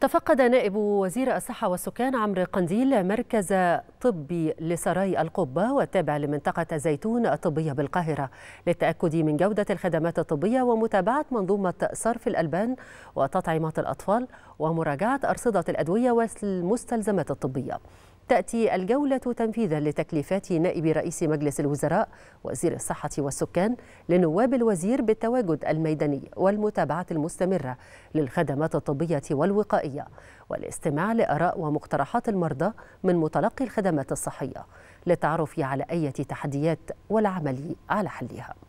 تفقد نائب وزير الصحة والسكان عمرو قنديل مركز طبي لسراي القبة والتابع لمنطقة زيتون الطبية بالقاهرة للتأكد من جودة الخدمات الطبية ومتابعة منظومة صرف الألبان وتطعيمات الأطفال ومراجعة أرصدة الأدوية والمستلزمات الطبية تأتي الجولة تنفيذا لتكليفات نائب رئيس مجلس الوزراء وزير الصحة والسكان لنواب الوزير بالتواجد الميداني والمتابعة المستمرة للخدمات الطبية والوقائية والاستماع لآراء ومقترحات المرضى من متلقي الخدمات الصحية للتعرف على أي تحديات والعمل على حلها